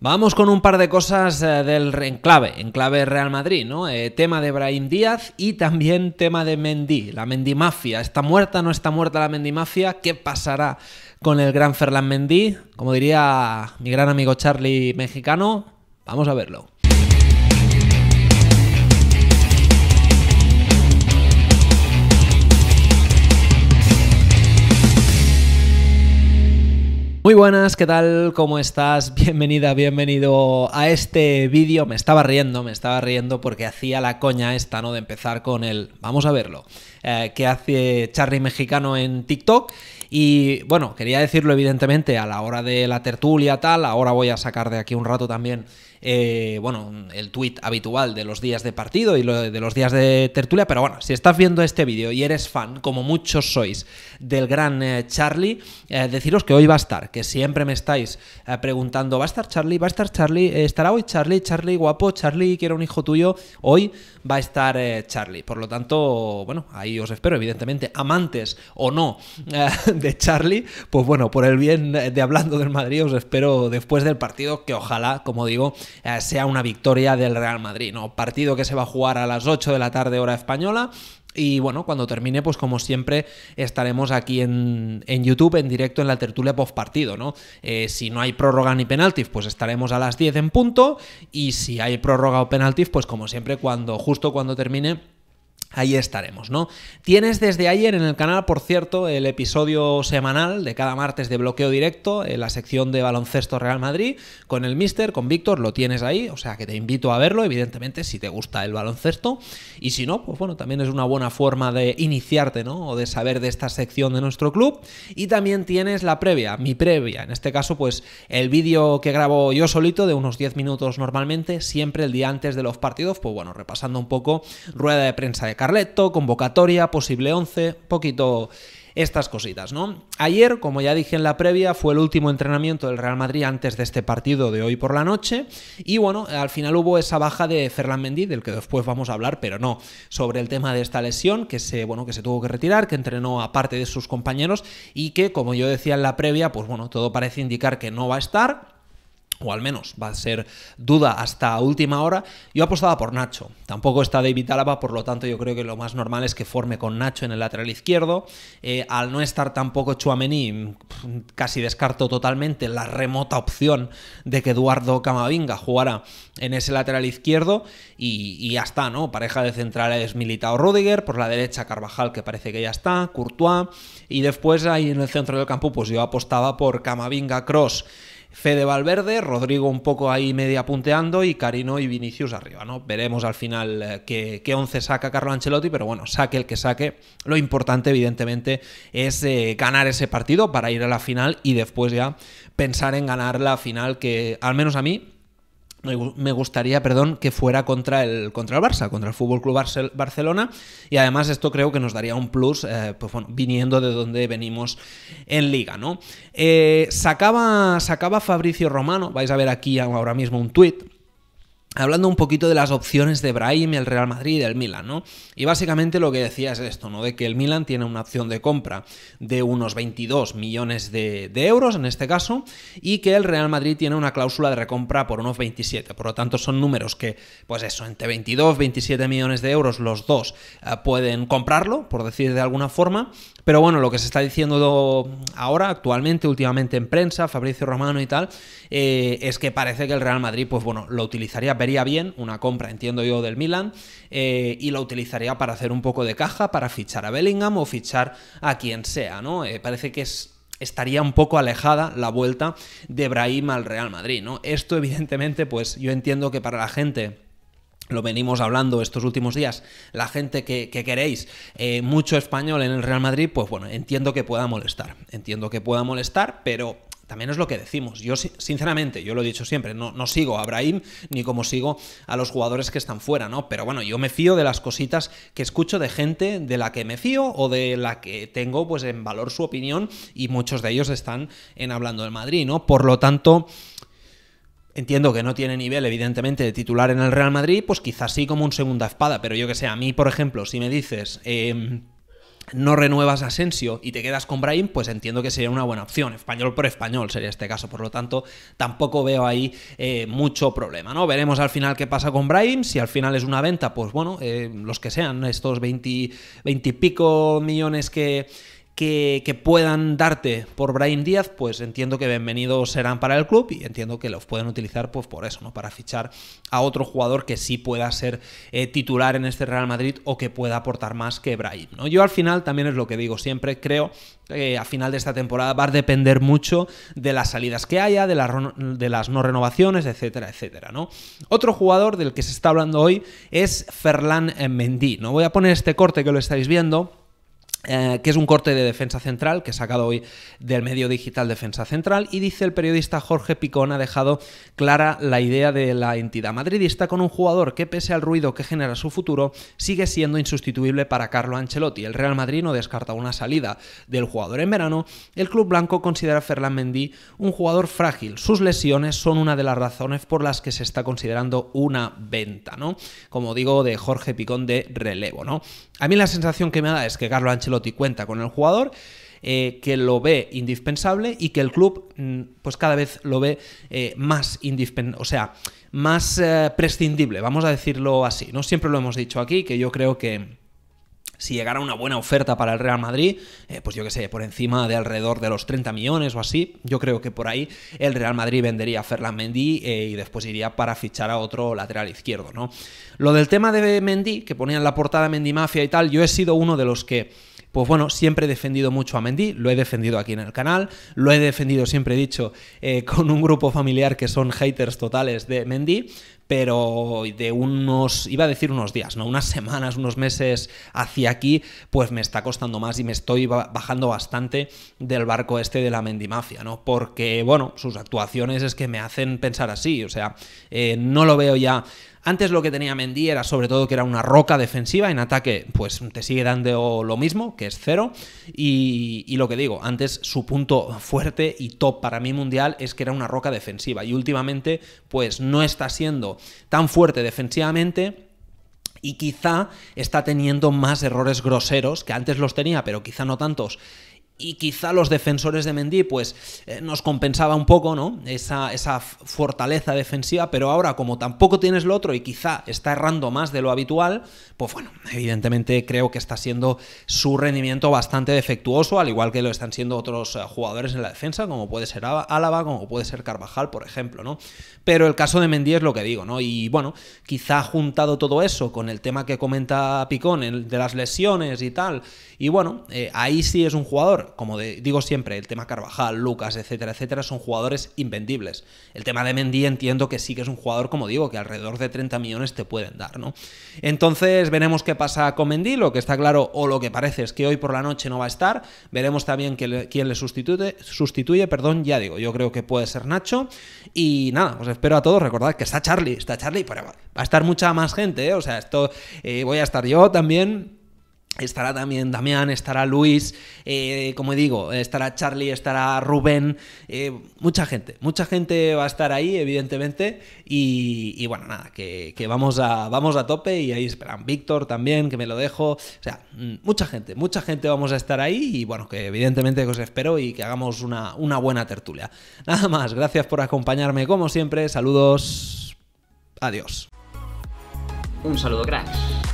Vamos con un par de cosas eh, del enclave, enclave Real Madrid, ¿no? Eh, tema de Brahim Díaz y también tema de Mendy, la Mendy Mafia. ¿Está muerta no está muerta la Mendy Mafia? ¿Qué pasará con el gran Ferland Mendy? Como diría mi gran amigo Charlie mexicano, vamos a verlo. Muy buenas, ¿qué tal? ¿Cómo estás? Bienvenida, bienvenido a este vídeo. Me estaba riendo, me estaba riendo porque hacía la coña esta, ¿no? De empezar con el, vamos a verlo, eh, que hace Charlie Mexicano en TikTok. Y bueno, quería decirlo evidentemente a la hora de la tertulia, tal, ahora voy a sacar de aquí un rato también eh, bueno, el tweet habitual de los días de partido y lo de los días de tertulia, pero bueno, si estás viendo este vídeo y eres fan, como muchos sois, del gran eh, Charlie, eh, deciros que hoy va a estar, que siempre me estáis preguntando, ¿va a estar Charlie? ¿Va a estar Charlie? ¿Estará hoy Charlie? ¿Charlie guapo? ¿Charlie quiero un hijo tuyo? Hoy va a estar Charlie, por lo tanto, bueno, ahí os espero, evidentemente, amantes o no de Charlie, pues bueno, por el bien de hablando del Madrid, os espero después del partido, que ojalá, como digo, eh, sea una victoria del Real Madrid. ¿no? Partido que se va a jugar a las 8 de la tarde hora española. Y bueno, cuando termine, pues como siempre, estaremos aquí en, YouTube, en directo, en la tertulia post partido, ¿no? Eh, si no hay prórroga ni penaltis, pues estaremos a las 10 en punto. Y si hay prórroga o penaltis, pues como siempre, cuando, justo cuando termine Ahí estaremos, ¿no? Tienes desde ayer en el canal, por cierto, el episodio semanal de cada martes de bloqueo directo, en eh, la sección de baloncesto Real Madrid, con el Mister, con Víctor, lo tienes ahí, o sea que te invito a verlo, evidentemente, si te gusta el baloncesto, y si no, pues bueno, también es una buena forma de iniciarte, ¿no? O de saber de esta sección de nuestro club. Y también tienes la previa, mi previa, en este caso, pues el vídeo que grabo yo solito, de unos 10 minutos normalmente, siempre el día antes de los partidos, pues bueno, repasando un poco rueda de prensa de Carletto, convocatoria, posible 11, poquito estas cositas, ¿no? Ayer, como ya dije en la previa, fue el último entrenamiento del Real Madrid antes de este partido de hoy por la noche y bueno, al final hubo esa baja de Ferland Mendy, del que después vamos a hablar, pero no, sobre el tema de esta lesión que se, bueno, que se tuvo que retirar, que entrenó aparte de sus compañeros y que, como yo decía en la previa, pues bueno, todo parece indicar que no va a estar o al menos va a ser duda hasta última hora, yo apostaba por Nacho. Tampoco está David Álava, por lo tanto yo creo que lo más normal es que forme con Nacho en el lateral izquierdo. Eh, al no estar tampoco Chuamení, casi descarto totalmente la remota opción de que Eduardo Camavinga jugara en ese lateral izquierdo y, y ya está, ¿no? Pareja de centrales Militao Rudiger, por la derecha Carvajal que parece que ya está, Courtois y después ahí en el centro del campo pues yo apostaba por Camavinga Cross Fede Valverde, Rodrigo un poco ahí media punteando y Carino y Vinicius arriba, ¿no? Veremos al final eh, qué, once saca Carlo Ancelotti, pero bueno, saque el que saque. Lo importante, evidentemente, es eh, ganar ese partido para ir a la final y después ya pensar en ganar la final que, al menos a mí, me gustaría, perdón, que fuera contra el, contra Barça, contra el Fútbol Club Barcelona. Y además, esto creo que nos daría un plus, eh, pues viniendo de donde venimos en Liga, ¿no? Eh, sacaba, sacaba Fabricio Romano, vais a ver aquí ahora mismo un tuit hablando un poquito de las opciones de Brahim, el Real Madrid y el Milan, ¿no? Y básicamente lo que decía es esto, ¿no? De que el Milan tiene una opción de compra de unos 22 millones de, euros, en este caso, y que el Real Madrid tiene una cláusula de recompra por unos 27. Por lo tanto, son números que, pues eso, entre 22, 27 millones de euros los dos eh, pueden comprarlo, por decir de alguna forma, pero bueno, lo que se está diciendo ahora, actualmente, últimamente en prensa, Fabricio Romano y tal, eh, es que parece que el Real Madrid, pues bueno, lo utilizaría, vería bien, una compra, entiendo yo, del Milan, eh, y lo utilizaría para hacer un poco de caja, para fichar a Bellingham o fichar a quien sea, ¿no? Eh, parece que estaría un poco alejada la vuelta de Brahim al Real Madrid, ¿no? Esto evidentemente, pues yo entiendo que para la gente lo venimos hablando estos últimos días, la gente que, queréis eh, mucho español en el Real Madrid, pues bueno, entiendo que pueda molestar, entiendo que pueda molestar, pero también es lo que decimos. Yo, sinceramente, yo lo he dicho siempre, no, no sigo a Brahim ni como sigo a los jugadores que están fuera, ¿no? Pero bueno, yo me fío de las cositas que escucho de gente de la que me fío o de la que tengo, pues, en valor su opinión y muchos de ellos están en Hablando del Madrid, ¿no? Por lo tanto... Entiendo que no tiene nivel, evidentemente, de titular en el Real Madrid, pues quizás sí como un segunda espada, pero yo que sé, a mí, por ejemplo, si me dices... Em, no renuevas Asensio y te quedas con Brahim, pues entiendo que sería una buena opción. Español por español sería este caso. Por lo tanto, tampoco veo ahí eh, mucho problema, ¿no? Veremos al final qué pasa con Brahim. Si al final es una venta, pues bueno, eh, los que sean, estos 20, 20 y pico millones que que, puedan darte por Brian Díaz, pues entiendo que bienvenidos serán para el club y entiendo que los pueden utilizar pues por eso, ¿no? Para fichar a otro jugador que sí pueda ser eh, titular en este Real Madrid o que pueda aportar más que Brahim. ¿no? Yo al final también es lo que digo siempre, creo que eh, a final de esta temporada va a depender mucho de las salidas que haya, de, las, no renovaciones, etcétera, etcétera, Otro jugador del que se está hablando hoy es Ferland eh, Mendy, ¿no? Voy a poner este corte que lo estáis viendo eh, que es un corte de Defensa Central, que he sacado hoy del medio digital Defensa Central, y dice el periodista Jorge Picón ha dejado clara la idea de la entidad madridista con un jugador que pese al ruido que genera su futuro, sigue siendo insustituible para Carlo Ancelotti. El Real Madrid no descarta una salida del jugador en verano, el club blanco considera a Ferland Mendy un jugador frágil. Sus lesiones son una de las razones por las que se está considerando una venta, ¿no? Como digo, de Jorge Picón de relevo, ¿no? A mí la sensación que me da es que Carlo Ancelotti y cuenta con el jugador. Eh, que lo ve indispensable y que el club mm, pues cada vez lo ve eh, más indispensable, o sea, más eh, prescindible, vamos a decirlo así, ¿no? Siempre lo hemos dicho aquí, que yo creo que si llegara una buena oferta para el Real Madrid, pues yo qué sé, por encima de alrededor de los 30 millones o así, yo creo que por ahí el Real Madrid vendería a Ferland Mendy y después iría para fichar a otro lateral izquierdo, ¿no? Lo del tema de Mendy, que ponían en la portada Mendy Mafia y tal, yo he sido uno de los que pues bueno, siempre he defendido mucho a Mendy, lo he defendido aquí en el canal, lo he defendido, siempre he dicho, eh, con un grupo familiar que son haters totales de Mendy, pero de unos, iba a decir unos días, ¿no? Unas semanas, unos meses hacia aquí, pues me está costando más y me estoy bajando bastante del barco este de la Mendimafia, ¿no? Porque, bueno, sus actuaciones es que me hacen pensar así, o sea, eh, no lo veo ya antes lo que tenía Mendy era sobre todo que era una roca defensiva, en ataque pues te sigue dando lo mismo, que es cero, y, y, lo que digo, antes su punto fuerte y top para mí mundial es que era una roca defensiva, y últimamente pues no está siendo tan fuerte defensivamente y quizá está teniendo más errores groseros que antes los tenía, pero quizá no tantos y quizá los defensores de Mendy pues eh, nos compensaba un poco ¿no? Esa, fortaleza defensiva, pero ahora como tampoco tienes lo otro y quizá está errando más de lo habitual, pues bueno, evidentemente creo que está siendo su rendimiento bastante defectuoso, al igual que lo están siendo otros eh, jugadores en la defensa, como puede ser Álava, como puede ser Carvajal, por ejemplo, ¿no? Pero el caso de Mendy es lo que digo, ¿no? Y bueno, quizá juntado todo eso con el tema que comenta Picón el de las lesiones y tal, y bueno, eh, ahí sí es un jugador como digo siempre, el tema Carvajal, Lucas, etcétera, etcétera, son jugadores invendibles. El tema de Mendy entiendo que sí que es un jugador, como digo, que alrededor de 30 millones te pueden dar, ¿no? Entonces veremos qué pasa con Mendy, lo que está claro o lo que parece es que hoy por la noche no va a estar. Veremos también quién le sustituye, sustituye, perdón, ya digo, yo creo que puede ser Nacho. Y nada, os espero a todos, recordad que está Charlie, está Charlie, pero va a estar mucha más gente, ¿eh? o sea, esto eh, voy a estar yo también. Estará también Damián, estará Luis, eh, como digo, estará Charlie, estará Rubén, eh, mucha gente, mucha gente va a estar ahí, evidentemente, y, bueno, nada, que, vamos, a, vamos a tope y ahí esperan Víctor también, que me lo dejo, o sea, mm, mucha gente, mucha gente vamos a estar ahí y bueno, que evidentemente os espero y que hagamos una, buena tertulia. Nada más, gracias por acompañarme como siempre, saludos, adiós. Un saludo, cracks.